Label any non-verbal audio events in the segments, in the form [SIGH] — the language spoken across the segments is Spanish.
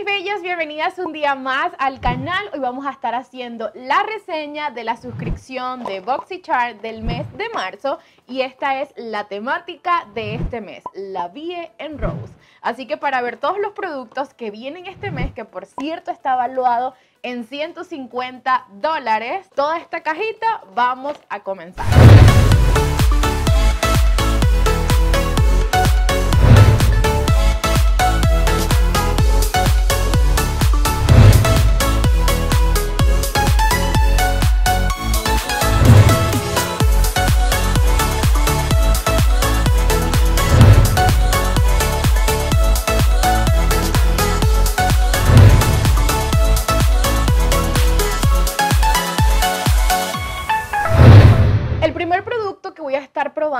mis bellas, bienvenidas un día más al canal. Hoy vamos a estar haciendo la reseña de la suscripción de BoxyChart del mes de marzo y esta es la temática de este mes, la Vie en Rose. Así que para ver todos los productos que vienen este mes, que por cierto está evaluado en 150 dólares, toda esta cajita, vamos a comenzar.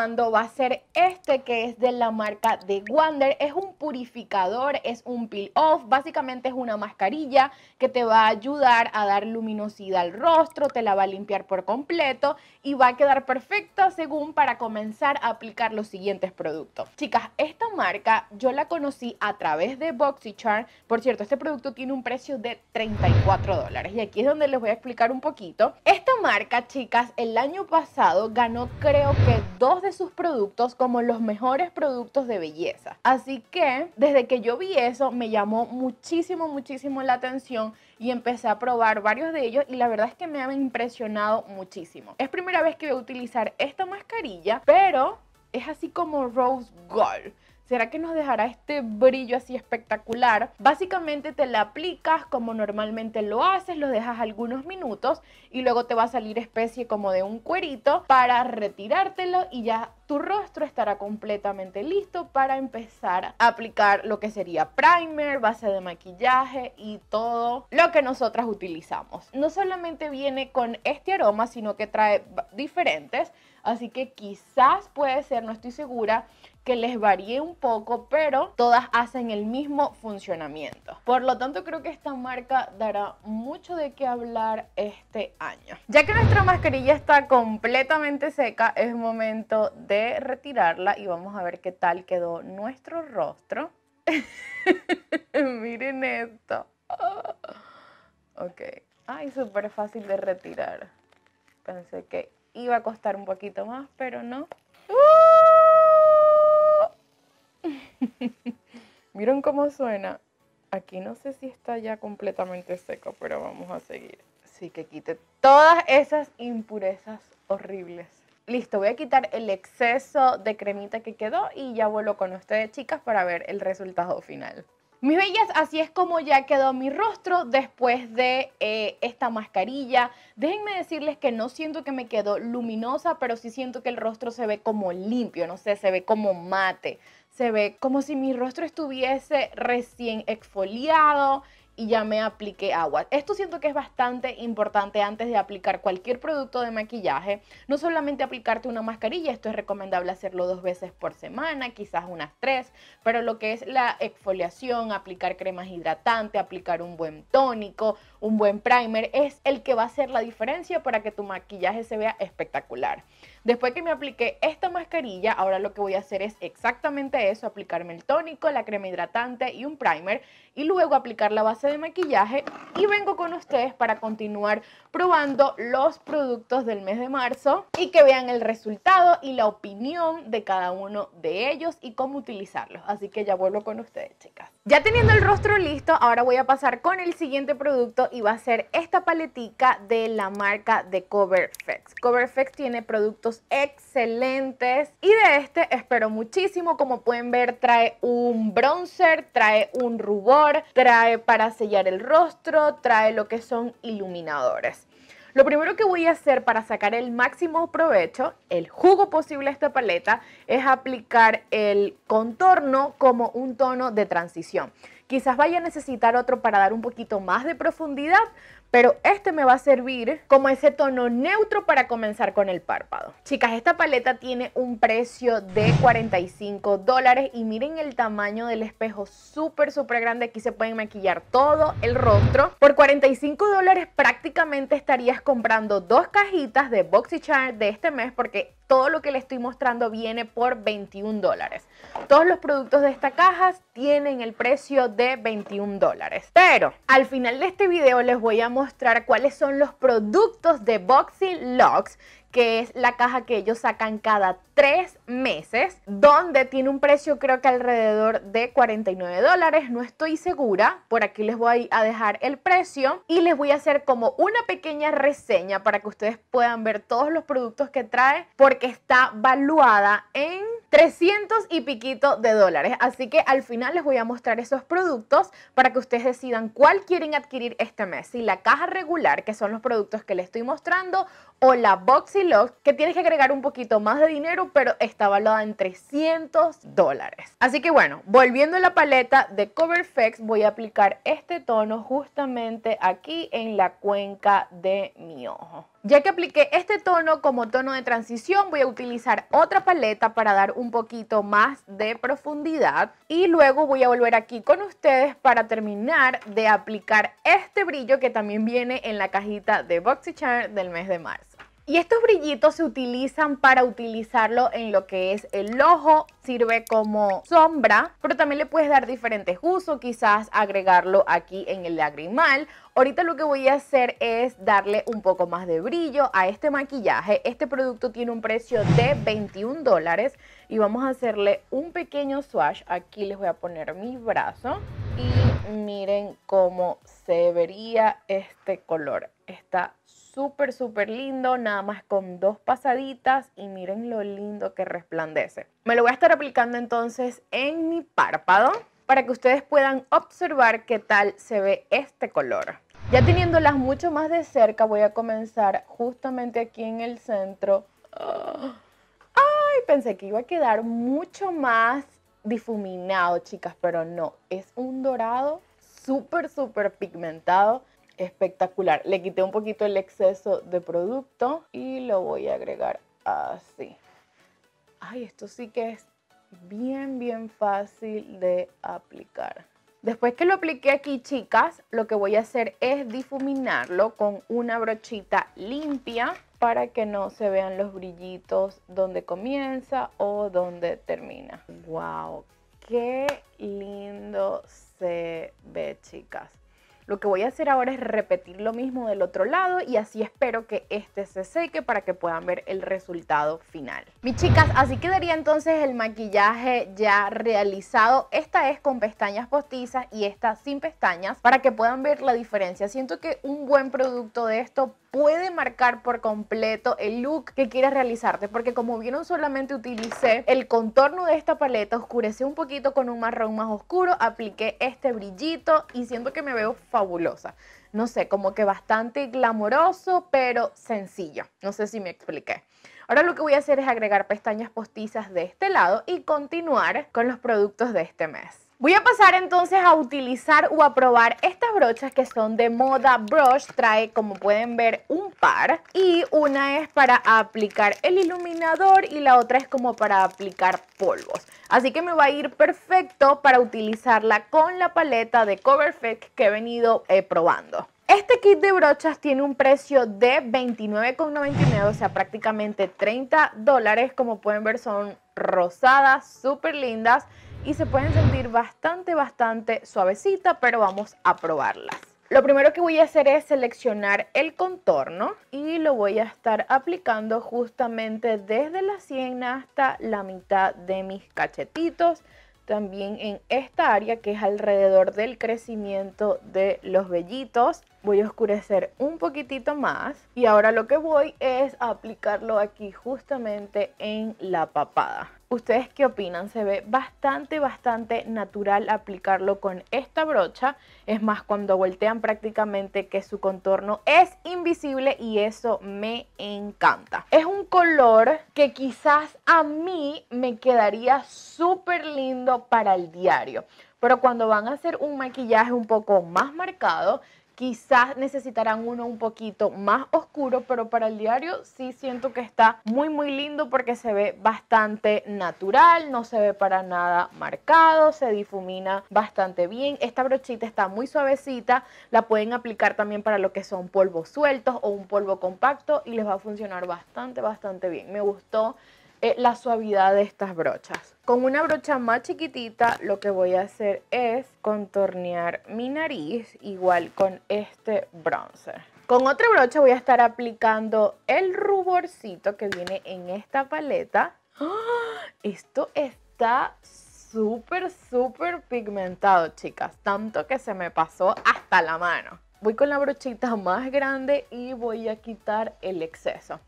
va a ser este que es de la marca de Wander. Es un purificador, es un peel-off, básicamente es una mascarilla que te va a ayudar a dar luminosidad al rostro, te la va a limpiar por completo y va a quedar perfecta según para comenzar a aplicar los siguientes productos. Chicas, esta marca yo la conocí a través de BoxyCharm. Por cierto, este producto tiene un precio de 34 dólares y aquí es donde les voy a explicar un poquito. Esta marca, chicas, el año pasado ganó creo que dos de sus productos como los mejores productos de belleza. Así que desde que yo vi eso me llamó muchísimo, muchísimo la atención y empecé a probar varios de ellos y la verdad es que me han impresionado muchísimo. Es primera vez que voy a utilizar esta mascarilla, pero es así como rose gold. ¿Será que nos dejará este brillo así espectacular? Básicamente te la aplicas como normalmente lo haces, lo dejas algunos minutos y luego te va a salir especie como de un cuerito para retirártelo y ya tu rostro estará completamente listo para empezar a aplicar lo que sería primer, base de maquillaje y todo lo que nosotras utilizamos. No solamente viene con este aroma, sino que trae diferentes, así que quizás puede ser, no estoy segura, que les varíe un poco, pero todas hacen el mismo funcionamiento. Por lo tanto, creo que esta marca dará mucho de qué hablar este año. Ya que nuestra mascarilla está completamente seca, es momento de retirarla y vamos a ver qué tal quedó nuestro rostro. [LAUGHS] Miren esto. Ah, ok. Ay, súper fácil de retirar. Pensé que iba a costar un poquito más, pero no. ¡Uh! [LAUGHS] Miren cómo suena? Aquí no sé si está ya completamente seco, pero vamos a seguir. Así que quite todas esas impurezas horribles. Listo, voy a quitar el exceso de cremita que quedó y ya vuelvo con ustedes, chicas, para ver el resultado final. Mis bellas, así es como ya quedó mi rostro después de eh, esta mascarilla. Déjenme decirles que no siento que me quedó luminosa, pero sí siento que el rostro se ve como limpio, no sé, se ve como mate. Se ve como si mi rostro estuviese recién exfoliado, y ya me apliqué agua. Esto siento que es bastante importante antes de aplicar cualquier producto de maquillaje. No solamente aplicarte una mascarilla, esto es recomendable hacerlo dos veces por semana, quizás unas tres, pero lo que es la exfoliación, aplicar cremas hidratantes, aplicar un buen tónico, un buen primer, es el que va a hacer la diferencia para que tu maquillaje se vea espectacular. Después que me apliqué esta mascarilla, ahora lo que voy a hacer es exactamente eso, aplicarme el tónico, la crema hidratante y un primer y luego aplicar la base de maquillaje y vengo con ustedes para continuar probando los productos del mes de marzo y que vean el resultado y la opinión de cada uno de ellos y cómo utilizarlos. Así que ya vuelvo con ustedes, chicas. Ya teniendo el rostro listo, ahora voy a pasar con el siguiente producto y va a ser esta paletica de la marca de Cover CoverFX tiene productos excelentes. Y de este espero muchísimo. Como pueden ver, trae un bronzer, trae un rubor, trae para sellar el rostro, trae lo que son iluminadores. Lo primero que voy a hacer para sacar el máximo provecho, el jugo posible a esta paleta, es aplicar el contorno como un tono de transición. Quizás vaya a necesitar otro para dar un poquito más de profundidad, pero este me va a servir como ese tono neutro para comenzar con el párpado. Chicas, esta paleta tiene un precio de 45 dólares y miren el tamaño del espejo, súper, súper grande. Aquí se pueden maquillar todo el rostro. Por 45 dólares prácticamente estarías comprando dos cajitas de BoxyCharm de este mes porque todo lo que le estoy mostrando viene por 21 dólares. Todos los productos de esta caja tienen el precio de 21 dólares. Pero al final de este video les voy a mostrar cuáles son los productos de Boxy Locks que es la caja que ellos sacan cada tres meses, donde tiene un precio creo que alrededor de 49 dólares, no estoy segura, por aquí les voy a dejar el precio y les voy a hacer como una pequeña reseña para que ustedes puedan ver todos los productos que trae, porque está valuada en 300 y piquito de dólares. Así que al final les voy a mostrar esos productos para que ustedes decidan cuál quieren adquirir este mes. Si la caja regular, que son los productos que les estoy mostrando, o la Boxy Lock que tienes que agregar un poquito más de dinero, pero está valorada en 300 dólares. Así que bueno, volviendo a la paleta de CoverFX, voy a aplicar este tono justamente aquí en la cuenca de mi ojo. Ya que apliqué este tono como tono de transición, voy a utilizar otra paleta para dar un poquito más de profundidad. Y luego voy a volver aquí con ustedes para terminar de aplicar este brillo que también viene en la cajita de BoxyCharm del mes de marzo. Y estos brillitos se utilizan para utilizarlo en lo que es el ojo, sirve como sombra, pero también le puedes dar diferentes usos, quizás agregarlo aquí en el lagrimal. Ahorita lo que voy a hacer es darle un poco más de brillo a este maquillaje. Este producto tiene un precio de 21 dólares y vamos a hacerle un pequeño swatch. Aquí les voy a poner mi brazo y miren cómo se vería este color. Está súper, súper lindo, nada más con dos pasaditas y miren lo lindo que resplandece. Me lo voy a estar aplicando entonces en mi párpado para que ustedes puedan observar qué tal se ve este color. Ya teniéndolas mucho más de cerca voy a comenzar justamente aquí en el centro. Ay, pensé que iba a quedar mucho más difuminado, chicas, pero no. Es un dorado súper, súper pigmentado espectacular. Le quité un poquito el exceso de producto y lo voy a agregar así. Ay, esto sí que es bien, bien fácil de aplicar. Después que lo apliqué aquí, chicas, lo que voy a hacer es difuminarlo con una brochita limpia para que no se vean los brillitos donde comienza o donde termina. ¡Wow! ¡Qué lindo se ve, chicas! Lo que voy a hacer ahora es repetir lo mismo del otro lado y así espero que este se seque para que puedan ver el resultado final. Mis chicas, así quedaría entonces el maquillaje ya realizado. Esta es con pestañas postizas y esta sin pestañas para que puedan ver la diferencia. Siento que un buen producto de esto puede marcar por completo el look que quieras realizarte, porque como vieron solamente utilicé el contorno de esta paleta, oscurecí un poquito con un marrón más oscuro, apliqué este brillito y siento que me veo fabulosa. No sé, como que bastante glamoroso, pero sencillo. No sé si me expliqué. Ahora lo que voy a hacer es agregar pestañas postizas de este lado y continuar con los productos de este mes. Voy a pasar entonces a utilizar o a probar estas brochas que son de moda brush. Trae, como pueden ver, un par. Y una es para aplicar el iluminador y la otra es como para aplicar polvos. Así que me va a ir perfecto para utilizarla con la paleta de Coverfix que he venido eh, probando. Este kit de brochas tiene un precio de $29,99, o sea, prácticamente 30 dólares. Como pueden ver, son rosadas, súper lindas y se pueden sentir bastante, bastante suavecita, pero vamos a probarlas. Lo primero que voy a hacer es seleccionar el contorno y lo voy a estar aplicando justamente desde la sien hasta la mitad de mis cachetitos. También en esta área que es alrededor del crecimiento de los vellitos voy a oscurecer un poquitito más y ahora lo que voy es aplicarlo aquí justamente en la papada. ¿Ustedes qué opinan? Se ve bastante, bastante natural aplicarlo con esta brocha. Es más, cuando voltean prácticamente que su contorno es invisible y eso me encanta. Es un color que quizás a mí me quedaría súper lindo para el diario. Pero cuando van a hacer un maquillaje un poco más marcado, quizás necesitarán uno un poquito más oscuro, pero para el diario sí siento que está muy muy lindo porque se ve bastante natural, no se ve para nada marcado, se difumina bastante bien. Esta brochita está muy suavecita, la pueden aplicar también para lo que son polvos sueltos o un polvo compacto y les va a funcionar bastante, bastante bien. Me gustó eh, la suavidad de estas brochas. Con una brocha más chiquitita lo que voy a hacer es contornear mi nariz igual con este bronzer. Con otra brocha voy a estar aplicando el ruborcito que viene en esta paleta. ¡Ah! Esto está súper, súper pigmentado, chicas. Tanto que se me pasó hasta la mano. Voy con la brochita más grande y voy a quitar el exceso.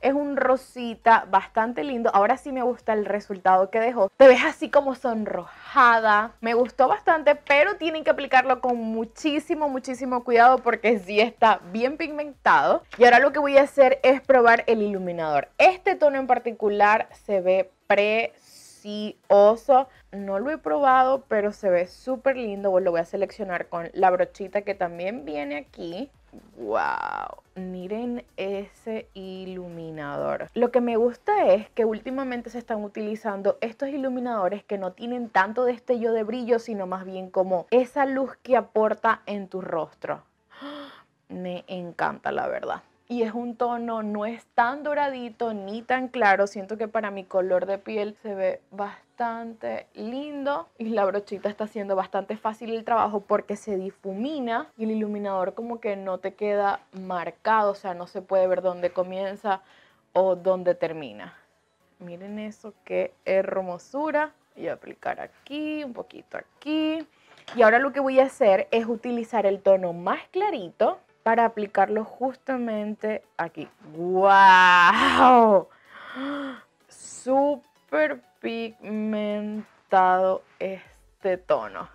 Es un rosita bastante lindo. Ahora sí me gusta el resultado que dejó. Te ves así como sonrojada. Me gustó bastante, pero tienen que aplicarlo con muchísimo, muchísimo cuidado porque sí está bien pigmentado. Y ahora lo que voy a hacer es probar el iluminador. Este tono en particular se ve precioso. No lo he probado, pero se ve súper lindo. Lo voy a seleccionar con la brochita que también viene aquí. ¡Wow! Lo que me gusta es que últimamente se están utilizando estos iluminadores que no tienen tanto destello de brillo, sino más bien como esa luz que aporta en tu rostro. [GASPS] Me encanta, la verdad y es un tono, no es tan doradito ni tan claro. Siento que para mi color de piel se ve bastante lindo y la brochita está haciendo bastante fácil el trabajo porque se difumina y el iluminador como que no te queda marcado, o sea, no se puede ver dónde comienza o dónde termina. Miren eso, qué hermosura. a aplicar aquí, un poquito aquí. Y ahora lo que voy a hacer es utilizar el tono más clarito para aplicarlo justamente aquí. ¡Wow! Súper pigmentado este tono.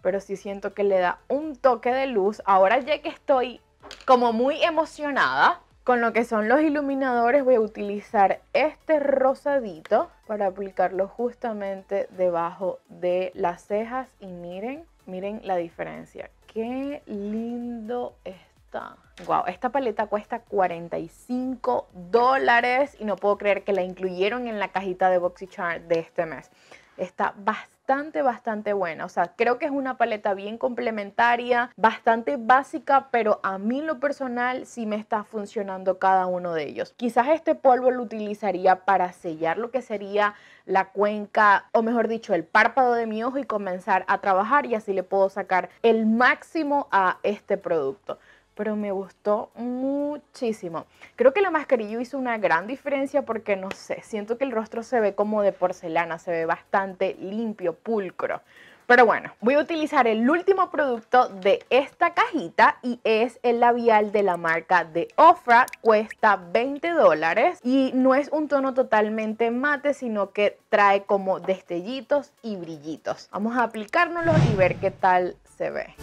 Pero sí siento que le da un toque de luz. Ahora ya que estoy como muy emocionada, con lo que son los iluminadores voy a utilizar este rosadito para aplicarlo justamente debajo de las cejas y miren, miren la diferencia. Qué lindo está. Wow, esta paleta cuesta 45 dólares y no puedo creer que la incluyeron en la cajita de BoxyCharm de este mes. Está bastante bastante, bastante buena. O sea, creo que es una paleta bien complementaria, bastante básica, pero a mí lo personal sí me está funcionando cada uno de ellos. Quizás este polvo lo utilizaría para sellar lo que sería la cuenca, o mejor dicho, el párpado de mi ojo y comenzar a trabajar y así le puedo sacar el máximo a este producto pero me gustó muchísimo. Creo que la mascarilla hizo una gran diferencia porque no sé, siento que el rostro se ve como de porcelana, se ve bastante limpio, pulcro. Pero bueno, voy a utilizar el último producto de esta cajita y es el labial de la marca de Ofra. Cuesta 20 dólares y no es un tono totalmente mate, sino que trae como destellitos y brillitos. Vamos a aplicárnoslo y ver qué tal se ve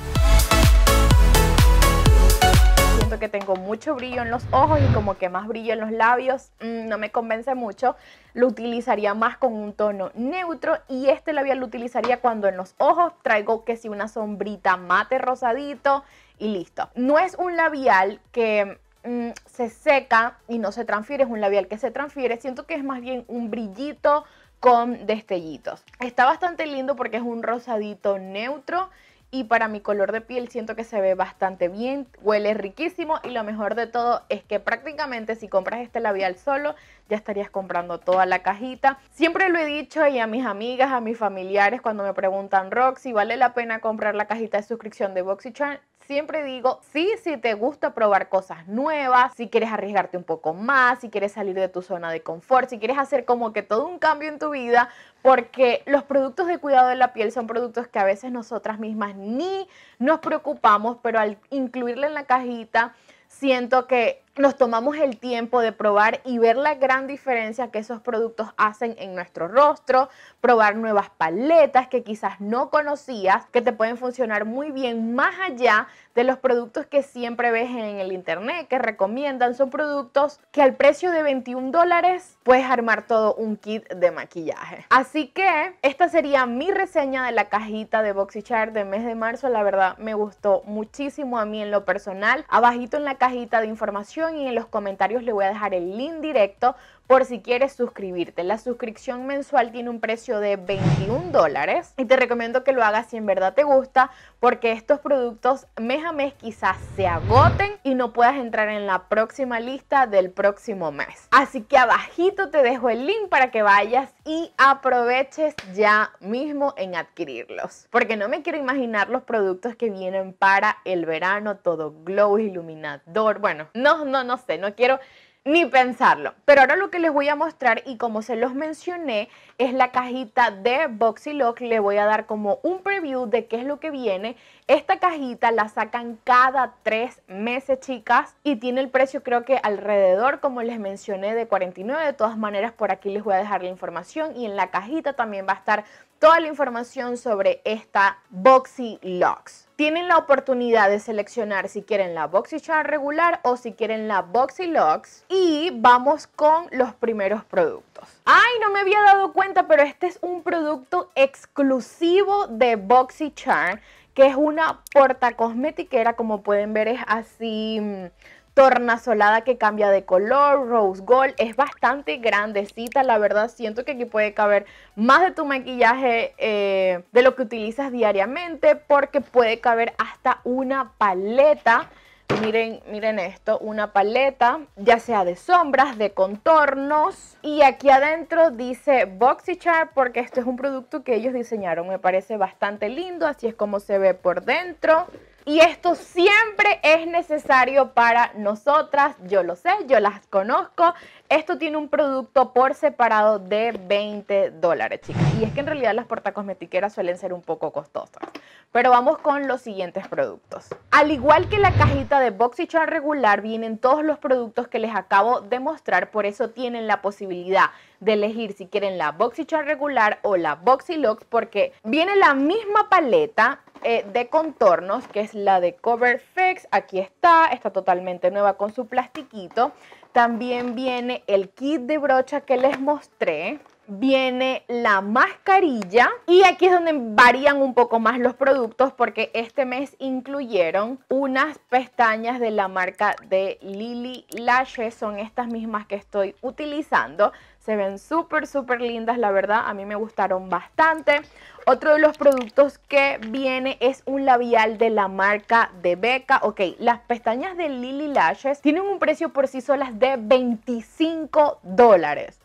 que tengo mucho brillo en los ojos y como que más brillo en los labios, mm, no me convence mucho. Lo utilizaría más con un tono neutro y este labial lo utilizaría cuando en los ojos traigo que si una sombrita mate rosadito y listo. No es un labial que mm, se seca y no se transfiere, es un labial que se transfiere. Siento que es más bien un brillito con destellitos. Está bastante lindo porque es un rosadito neutro y para mi color de piel siento que se ve bastante bien, huele riquísimo y lo mejor de todo es que prácticamente si compras este labial solo ya estarías comprando toda la cajita. Siempre lo he dicho y a mis amigas, a mis familiares cuando me preguntan Roxy, ¿vale la pena comprar la cajita de suscripción de BoxyCharm? siempre digo, sí, si te gusta probar cosas nuevas, si quieres arriesgarte un poco más, si quieres salir de tu zona de confort, si quieres hacer como que todo un cambio en tu vida, porque los productos de cuidado de la piel son productos que a veces nosotras mismas ni nos preocupamos, pero al incluirle en la cajita, siento que nos tomamos el tiempo de probar y ver la gran diferencia que esos productos hacen en nuestro rostro, probar nuevas paletas que quizás no conocías, que te pueden funcionar muy bien más allá de los productos que siempre ves en el internet, que recomiendan. Son productos que al precio de 21 dólares puedes armar todo un kit de maquillaje. Así que esta sería mi reseña de la cajita de BoxyChart de mes de marzo. La verdad me gustó muchísimo a mí en lo personal. Abajito en la cajita de información y en los comentarios le voy a dejar el link directo por si quieres suscribirte. La suscripción mensual tiene un precio de 21 dólares y te recomiendo que lo hagas si en verdad te gusta porque estos productos mes a mes quizás se agoten y no puedas entrar en la próxima lista del próximo mes. Así que abajito te dejo el link para que vayas y aproveches ya mismo en adquirirlos. Porque no me quiero imaginar los productos que vienen para el verano, todo glow, iluminador, bueno, no, no, no sé, no quiero ni pensarlo. Pero ahora lo que les voy a mostrar y como se los mencioné es la cajita de Lock, Le voy a dar como un preview de qué es lo que viene. Esta cajita la sacan cada tres meses, chicas, y tiene el precio creo que alrededor, como les mencioné, de 49. De todas maneras, por aquí les voy a dejar la información y en la cajita también va a estar toda la información sobre esta Boxy Locks. Tienen la oportunidad de seleccionar si quieren la Boxy Char regular o si quieren la Boxy Locks y vamos con los primeros productos. Ay, no me había dado cuenta, pero este es un producto exclusivo de Boxy Char que es una porta cosmetiquera, como pueden ver es así mm, tornasolada que cambia de color, rose gold, es bastante grandecita, la verdad siento que aquí puede caber más de tu maquillaje eh, de lo que utilizas diariamente porque puede caber hasta una paleta. Miren, miren esto, una paleta, ya sea de sombras, de contornos. Y aquí adentro dice BoxyCharm porque este es un producto que ellos diseñaron. Me parece bastante lindo, así es como se ve por dentro. Y esto siempre es necesario para nosotras, yo lo sé, yo las conozco. Esto tiene un producto por separado de 20 dólares, chicas. Y es que en realidad las portacosmetiqueras suelen ser un poco costosas. Pero vamos con los siguientes productos. Al igual que la cajita de BoxyCharm regular, vienen todos los productos que les acabo de mostrar. Por eso tienen la posibilidad de elegir si quieren la BoxyCharm regular o la Lux, porque viene la misma paleta eh, de contornos, que es la de Cover Fix. Aquí está, está totalmente nueva con su plastiquito. También viene el kit de brocha que les mostré viene la mascarilla y aquí es donde varían un poco más los productos porque este mes incluyeron unas pestañas de la marca de Lily Lashes, son estas mismas que estoy utilizando. Se ven súper, súper lindas, la verdad. A mí me gustaron bastante. Otro de los productos que viene es un labial de la marca de Beca. Ok, las pestañas de Lily Lashes tienen un precio por sí solas de 25 dólares.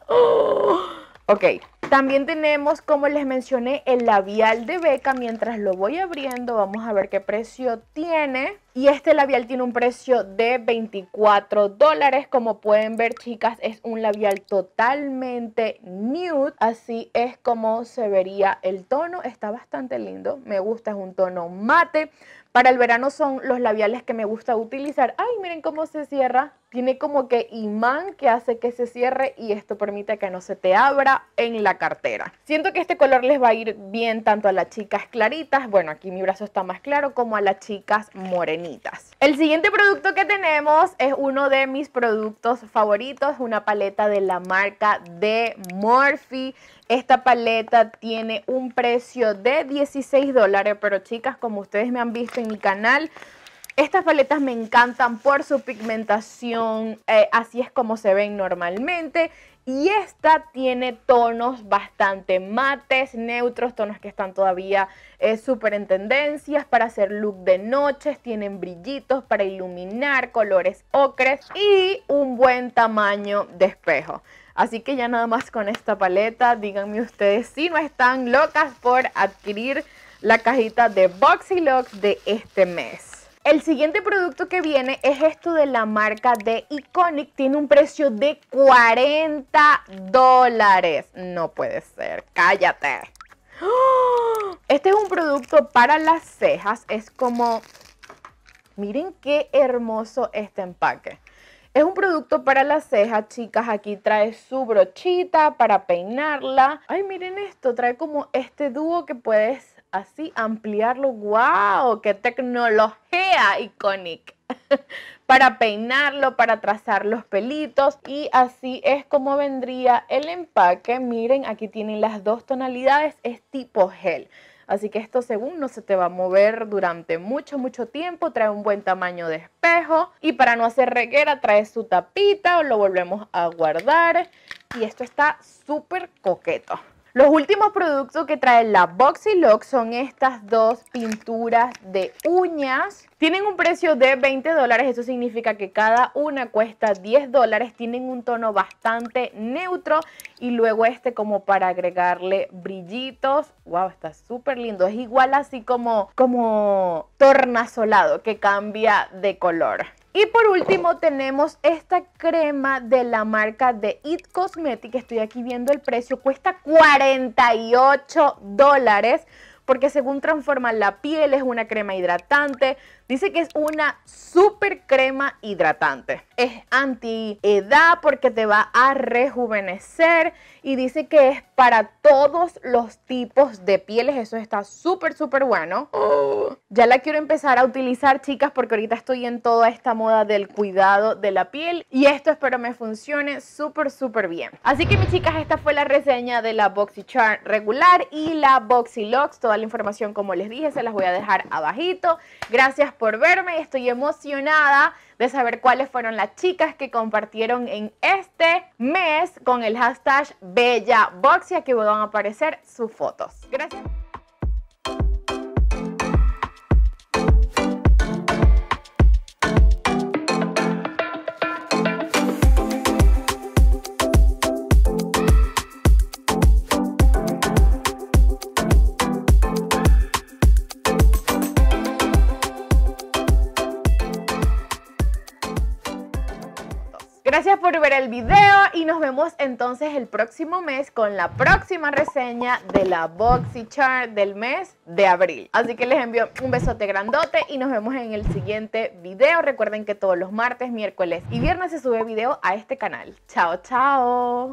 [GASPS] ok, también tenemos, como les mencioné, el labial de Beca. Mientras lo voy abriendo, vamos a ver qué precio tiene. Y este labial tiene un precio de 24 dólares. Como pueden ver, chicas, es un labial totalmente nude. Así es como se vería el tono. Está bastante lindo. Me gusta, es un tono mate. Para el verano son los labiales que me gusta utilizar. Ay, miren cómo se cierra. Tiene como que imán que hace que se cierre y esto permite que no se te abra en la cartera. Siento que este color les va a ir bien tanto a las chicas claritas, bueno aquí mi brazo está más claro, como a las chicas morenitas. El siguiente producto que tenemos es uno de mis productos favoritos, una paleta de la marca de Morphe. Esta paleta tiene un precio de 16 dólares, pero chicas, como ustedes me han visto en mi canal, estas paletas me encantan por su pigmentación, eh, así es como se ven normalmente. Y esta tiene tonos bastante mates, neutros, tonos que están todavía eh, súper en tendencias para hacer look de noches, tienen brillitos para iluminar, colores ocres y un buen tamaño de espejo. Así que ya nada más con esta paleta, díganme ustedes si no están locas por adquirir la cajita de Boxy Locks de este mes. El siguiente producto que viene es esto de la marca de Iconic. Tiene un precio de 40 dólares. No puede ser. Cállate. ¡Oh! Este es un producto para las cejas. Es como... Miren qué hermoso este empaque. Es un producto para las cejas, chicas. Aquí trae su brochita para peinarla. Ay, miren esto, trae como este dúo que puedes así ampliarlo. ¡Wow! ¡Qué tecnología icónica! [LAUGHS] para peinarlo, para trazar los pelitos y así es como vendría el empaque. Miren, aquí tienen las dos tonalidades, es tipo gel. Así que esto según no se te va a mover durante mucho, mucho tiempo. Trae un buen tamaño de espejo y para no hacer reguera trae su tapita, o lo volvemos a guardar y esto está súper coqueto. Los últimos productos que trae la Lock son estas dos pinturas de uñas. Tienen un precio de 20 dólares, eso significa que cada una cuesta 10 dólares. Tienen un tono bastante neutro y luego este como para agregarle brillitos. ¡Wow! Está súper lindo. Es igual así como, como tornasolado que cambia de color. Y por último tenemos esta crema de la marca de It Cosmetics. Estoy aquí viendo el precio. Cuesta 48 dólares porque según transforma la piel es una crema hidratante, Dice que es una super crema hidratante. Es anti-edad porque te va a rejuvenecer y dice que es para todos los tipos de pieles. Eso está súper, súper bueno. Oh. Ya la quiero empezar a utilizar, chicas, porque ahorita estoy en toda esta moda del cuidado de la piel y esto espero me funcione súper, súper bien. Así que, mis chicas, esta fue la reseña de la BoxyCharm regular y la locks Toda la información, como les dije, se las voy a dejar abajito. Gracias por verme. Estoy emocionada de saber cuáles fueron las chicas que compartieron en este mes con el hashtag Bella y que van a aparecer sus fotos. Gracias. Gracias por ver el video y nos vemos entonces el próximo mes con la próxima reseña de la chart del mes de abril. Así que les envío un besote grandote y nos vemos en el siguiente video. Recuerden que todos los martes, miércoles y viernes se sube video a este canal. Chao, chao.